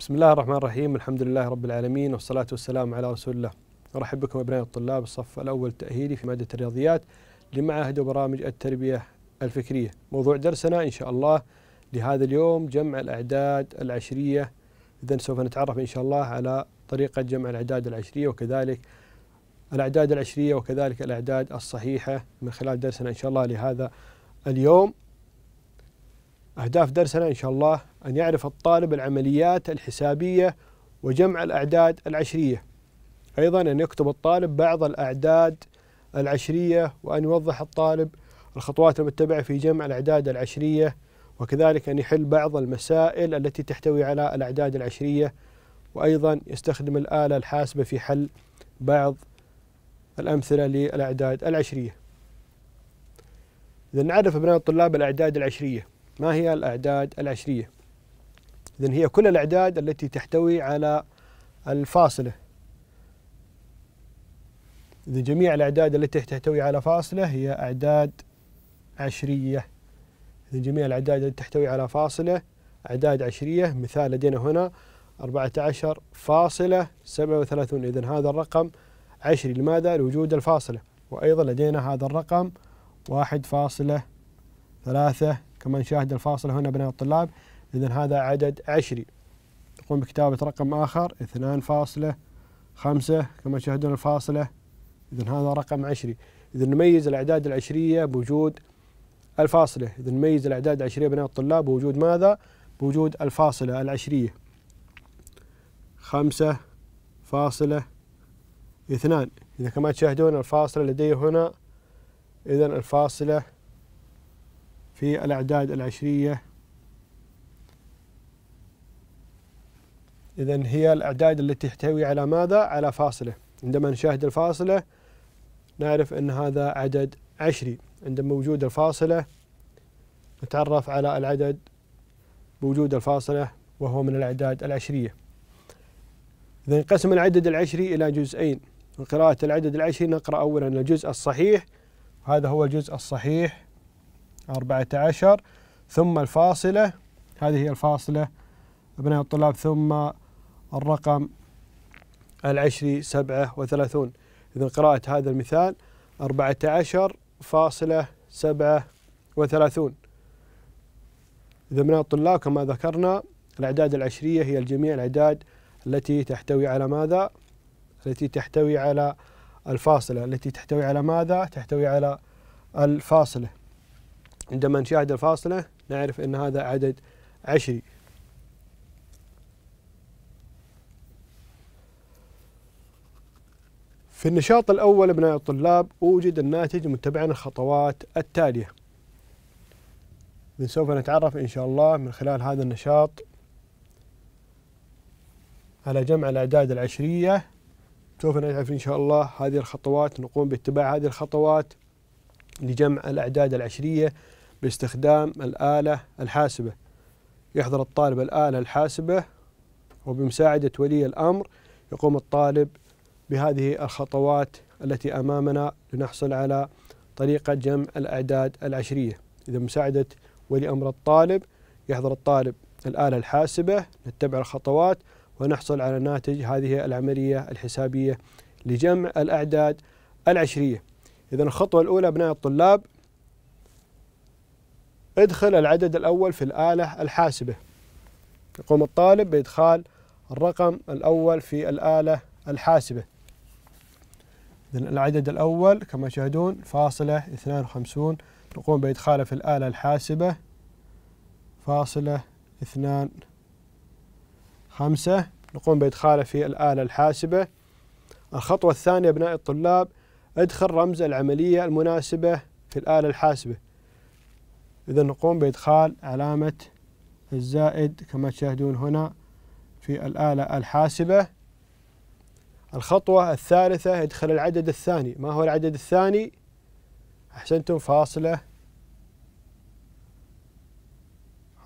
بسم الله الرحمن الرحيم الحمد لله رب العالمين والصلاة والسلام على رسول الله أرحب بكم أبناء الطلاب الصف الأول التأهيلي في مادة الرياضيات لمعاهد وبرامج التربية الفكرية موضوع درسنا إن شاء الله لهذا اليوم جمع الأعداد العشرية إذا سوف نتعرف إن شاء الله على طريقة جمع الأعداد العشرية وكذلك الأعداد العشرية وكذلك الأعداد الصحيحة من خلال درسنا إن شاء الله لهذا اليوم أهداف درسنا إن شاء الله أن يعرف الطالب العمليات الحسابية وجمع الأعداد العشرية أيضا أن يكتب الطالب بعض الأعداد العشرية وأن يوضح الطالب الخطوات المتبعة في جمع الأعداد العشرية وكذلك أن يحل بعض المسائل التي تحتوي على الأعداد العشرية وأيضا يستخدم الآلة الحاسبة في حل بعض الأمثلة للأعداد العشرية إذا نعرف أبناء الطلاب الأعداد العشرية ما هي الأعداد العشرية إذن هي كل الأعداد التي تحتوي على الفاصلة إذن جميع الأعداد التي تحتوي على فاصلة هي أعداد عشرية إذن جميع الأعداد التي تحتوي على فاصلة أعداد عشرية مثال لدينا هنا 14 فاصلة 37 إذن هذا الرقم عشري لماذا؟ لوجود الفاصلة وأيضا لدينا هذا الرقم واحد فاصلة كما نشاهد الفاصل هنا بين الطلاب إذا هذا عدد عشري نقوم بكتابة رقم آخر اثنان فاصلة خمسة كما تشاهدون الفاصلة إذا هذا رقم عشري إذا نميز الأعداد العشرية بوجود الفاصلة إذا نميز الأعداد العشرية بين الطلاب بوجود ماذا؟ بوجود الفاصلة العشرية خمسة فاصلة اثنان إذا كما تشاهدون الفاصلة لدي هنا إذا الفاصلة في الأعداد العشرية إذا هي الأعداد التي تحتوي على ماذا؟ على فاصلة عندما نشاهد الفاصلة نعرف أن هذا عدد عشري عندما وجود الفاصلة نتعرف على العدد بوجود الفاصلة وهو من الأعداد العشرية إذا انقسم العدد العشري إلى جزئين من قراءة العدد العشري نقرأ أولا الجزء الصحيح هذا هو الجزء الصحيح 14 ثم الفاصلة هذه هي الفاصلة أبناء الطلاب ثم الرقم العشري سبعة وثلاثون قراءة هذا المثال أربعة عشر فاصلة سبعة وثلاثون إذا ابناء الطلاب كما ذكرنا الأعداد العشرية هي الجميع الأعداد التي تحتوي على ماذا؟ التي تحتوي على الفاصلة التي تحتوي على ماذا؟ تحتوي على الفاصلة عندما نشاهد الفاصلة نعرف أن هذا عدد عشري في النشاط الأول أبناء الطلاب أوجد الناتج متبعا الخطوات التالية سوف نتعرف إن شاء الله من خلال هذا النشاط على جمع الأعداد العشرية سوف نعرف إن شاء الله هذه الخطوات نقوم باتباع هذه الخطوات لجمع الأعداد العشرية باستخدام الآلة الحاسبة يحضر الطالب الآلة الحاسبة وبمساعدة ولي الأمر يقوم الطالب بهذه الخطوات التي أمامنا لنحصل على طريقة جمع الأعداد العشرية إذا مساعدة ولي أمر الطالب يحضر الطالب الآلة الحاسبة نتبع الخطوات ونحصل على ناتج هذه العملية الحسابية لجمع الأعداد العشرية إذا الخطوة الأولى أبناء الطلاب ادخل العدد الأول في الآلة الحاسبة يقوم الطالب بإدخال الرقم الأول في الآلة الحاسبة إذن العدد الأول كما تشاهدون فاصلة 52 نقوم بإدخاله في الآلة الحاسبة فاصلة 2 5 نقوم بإدخاله في الآلة الحاسبة الخطوة الثانية أبناء الطلاب ادخل رمز العملية المناسبة في الآلة الحاسبة إذا نقوم بإدخال علامة الزائد كما تشاهدون هنا في الآلة الحاسبة الخطوة الثالثة ادخل العدد الثاني ما هو العدد الثاني أحسنتم فاصلة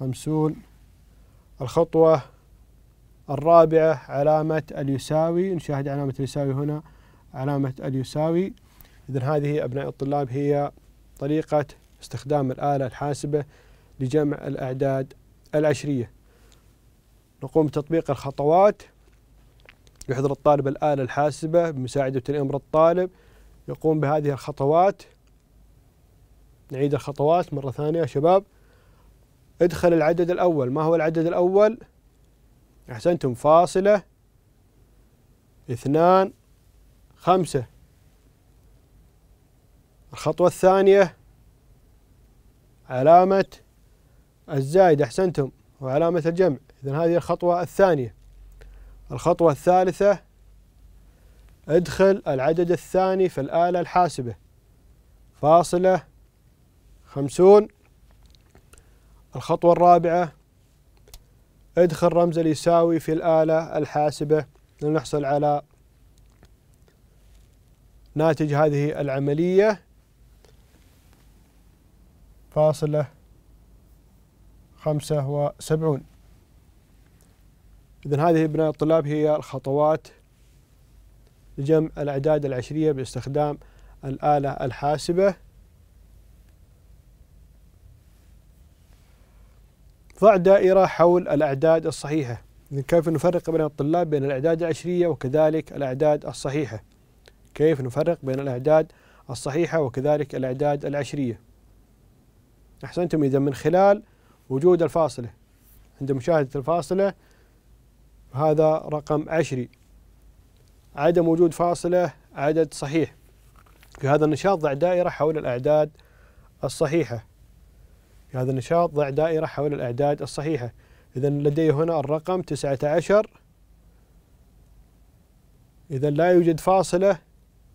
خمسون الخطوة الرابعة علامة اليساوي نشاهد علامة اليساوي هنا علامة اليساوي إذا هذه أبناء الطلاب هي طريقة استخدام الآلة الحاسبة لجمع الأعداد العشرية نقوم بتطبيق الخطوات يحضر الطالب الآلة الحاسبة بمساعدة الأمر الطالب يقوم بهذه الخطوات نعيد الخطوات مرة ثانية يا شباب ادخل العدد الأول ما هو العدد الأول أحسنتم فاصلة اثنان خمسة الخطوة الثانية علامة الزائد أحسنتم وعلامة الجمع إذن هذه الخطوة الثانية الخطوة الثالثة ادخل العدد الثاني في الآلة الحاسبة فاصلة خمسون الخطوة الرابعة ادخل رمز اليساوي في الآلة الحاسبة لنحصل على ناتج هذه العملية فاصلة خمسة وسبعون إذا هذه أبناء الطلاب هي الخطوات لجمع الأعداد العشرية باستخدام الآلة الحاسبة ضع دائرة حول الأعداد الصحيحة كيف نفرق بين الطلاب بين الأعداد العشرية وكذلك الأعداد الصحيحة كيف نفرق بين الأعداد الصحيحة وكذلك الأعداد العشرية أحسنتم إذا من خلال وجود الفاصلة عند مشاهدة الفاصلة هذا رقم عشري عدم وجود فاصلة عدد صحيح في هذا النشاط ضع دائرة حول الأعداد الصحيحة في هذا النشاط ضع دائرة حول الأعداد الصحيحة إذا لدي هنا الرقم تسعة عشر إذا لا يوجد فاصلة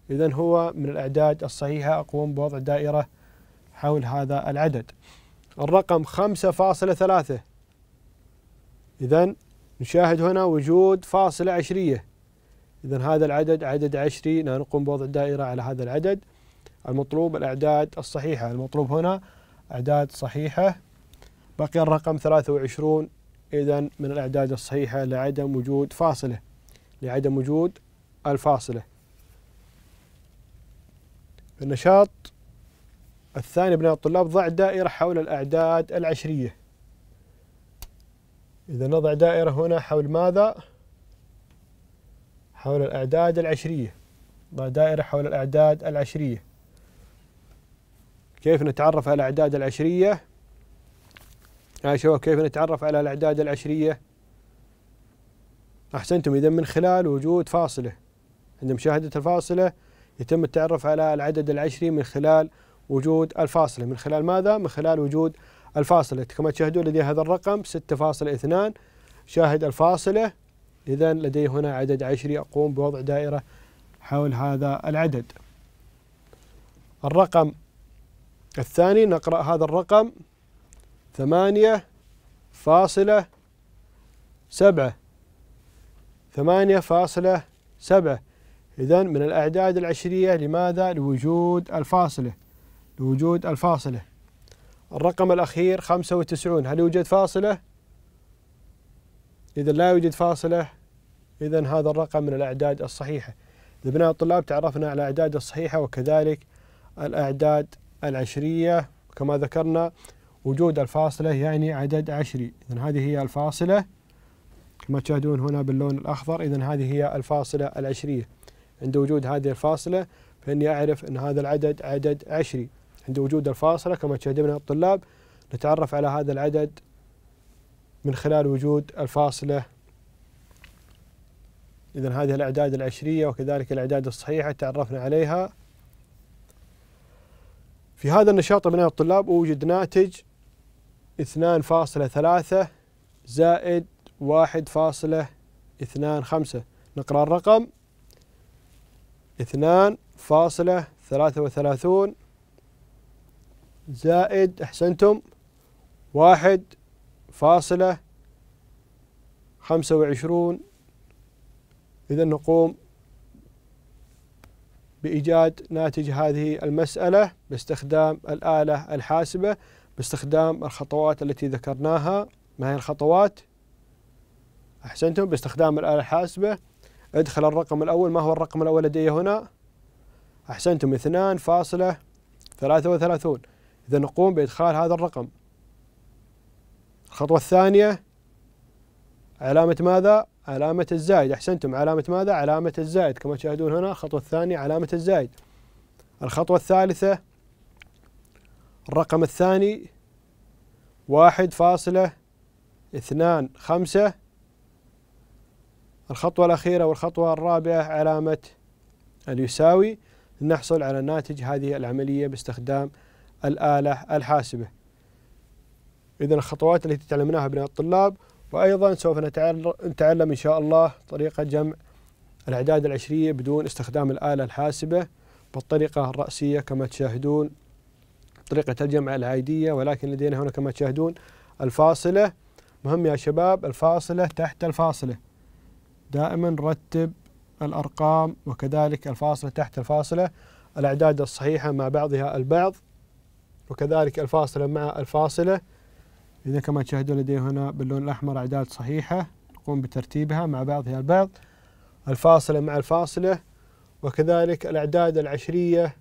إذا هو من الأعداد الصحيحة أقوم بوضع دائرة حول هذا العدد الرقم 5.3 إذا نشاهد هنا وجود فاصلة عشرية إذا هذا العدد عدد عشري نقوم بوضع دائرة على هذا العدد المطلوب الأعداد الصحيحة المطلوب هنا أعداد صحيحة بقي الرقم 23 إذا من الأعداد الصحيحة لعدم وجود فاصلة لعدم وجود الفاصلة النشاط الثاني بناء الطلاب ضع دائرة حول الأعداد العشرية إذا نضع دائرة هنا حول ماذا؟ حول الأعداد العشرية ضع دائرة حول الأعداد العشرية كيف نتعرف على الأعداد العشرية؟ يا شباب كيف نتعرف على الأعداد العشرية؟ أحسنتم إذا من خلال وجود فاصلة عند مشاهدة الفاصلة يتم التعرف على العدد العشري من خلال وجود الفاصلة من خلال ماذا؟ من خلال وجود الفاصلة كما تشاهدون لدي هذا الرقم 6.2 شاهد الفاصلة إذا لدي هنا عدد عشري أقوم بوضع دائرة حول هذا العدد الرقم الثاني نقرأ هذا الرقم ثمانية فاصلة سبعة ثمانية فاصلة سبعة إذا من الأعداد العشرية لماذا؟ لوجود الفاصلة لوجود الفاصلة الرقم الأخير 95 هل يوجد فاصلة؟ إذا لا يوجد فاصلة إذا هذا الرقم من الأعداد الصحيحة لبناء الطلاب تعرفنا على الأعداد الصحيحة وكذلك الأعداد العشرية كما ذكرنا وجود الفاصلة يعني عدد عشري إذا هذه هي الفاصلة كما تشاهدون هنا باللون الأخضر إذا هذه هي الفاصلة العشرية عند وجود هذه الفاصلة فإني أعرف أن هذا العدد عدد عشري عند وجود الفاصلة كما تشاهدونها الطلاب نتعرف على هذا العدد من خلال وجود الفاصلة إذا هذه الأعداد العشرية وكذلك الأعداد الصحيحة تعرفنا عليها في هذا النشاط من الطلاب أوجد ناتج 2.3 زائد 1.25 نقرأ الرقم 2.33 زائد أحسنتم واحد فاصلة خمسة وعشرون إذا نقوم بإيجاد ناتج هذه المسألة باستخدام الآلة الحاسبة باستخدام الخطوات التي ذكرناها ما هي الخطوات؟ أحسنتم باستخدام الآلة الحاسبة ادخل الرقم الأول ما هو الرقم الأول لدي هنا؟ أحسنتم اثنان فاصلة ثلاثة وثلاثون إذا نقوم بإدخال هذا الرقم الخطوة الثانية علامة ماذا؟ علامة الزائد أحسنتم علامة ماذا؟ علامة الزائد كما تشاهدون هنا الخطوة الثانية علامة الزائد الخطوة الثالثة الرقم الثاني واحد فاصلة اثنان خمسة الخطوة الأخيرة والخطوة الرابعة علامة اليساوي نحصل على ناتج هذه العملية باستخدام الآلة الحاسبة إذا الخطوات التي تعلمناها بناء الطلاب وأيضا سوف نتعلم إن شاء الله طريقة جمع الأعداد العشرية بدون استخدام الآلة الحاسبة بالطريقة الرأسية كما تشاهدون طريقة الجمع العادية ولكن لدينا هنا كما تشاهدون الفاصلة مهم يا شباب الفاصلة تحت الفاصلة دائما رتب الأرقام وكذلك الفاصلة تحت الفاصلة الأعداد الصحيحة مع بعضها البعض وكذلك الفاصلة مع الفاصلة إذا كما تشاهدون لدي هنا باللون الأحمر أعداد صحيحة نقوم بترتيبها مع بعضها البعض الفاصلة مع الفاصلة وكذلك الأعداد العشرية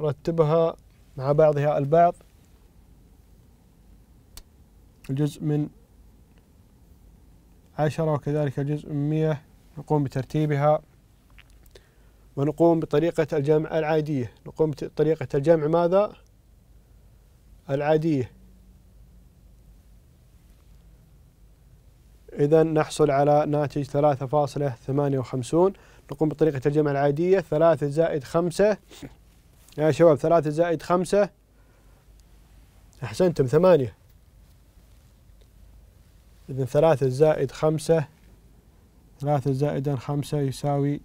رتبها مع بعضها البعض الجزء من عشرة وكذلك الجزء من مية نقوم بترتيبها ونقوم بطريقة الجمع العادية نقوم بطريقة الجمع ماذا؟ العادية إذا نحصل على ناتج ثلاثة فاصلة ثمانية وخمسون نقوم بطريقة الجمع العادية ثلاثة زائد خمسة يا شباب ثلاثة زائد خمسة أحسنتم ثمانية إذا ثلاثة زائد خمسة ثلاثة زائد خمسة يساوي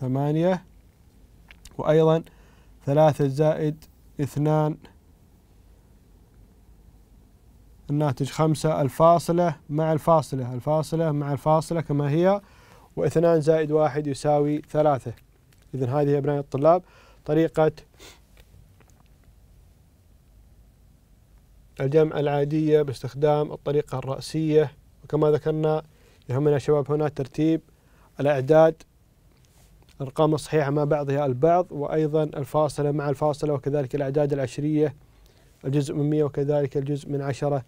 ثمانية وأيضا ثلاثة زائد اثنان الناتج خمسة الفاصلة مع الفاصلة الفاصلة مع الفاصلة كما هي واثنان زائد واحد يساوي ثلاثة إذا هذه أبنائي الطلاب طريقة الجمع العادية باستخدام الطريقة الرأسية وكما ذكرنا يهمنا شباب هنا ترتيب الأعداد الأرقام الصحيحة مع بعضها البعض وأيضا الفاصلة مع الفاصلة وكذلك الأعداد العشرية الجزء من 100 وكذلك الجزء من 10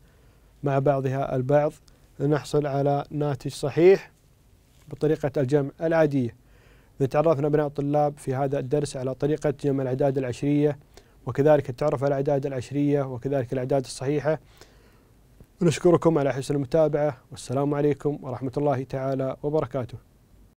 مع بعضها البعض لنحصل على ناتج صحيح بطريقة الجمع العادية تعرفنا أبناء الطلاب في هذا الدرس على طريقة جمع الأعداد العشرية وكذلك التعرف على الأعداد العشرية وكذلك الأعداد الصحيحة ونشكركم على حسن المتابعة والسلام عليكم ورحمة الله تعالى وبركاته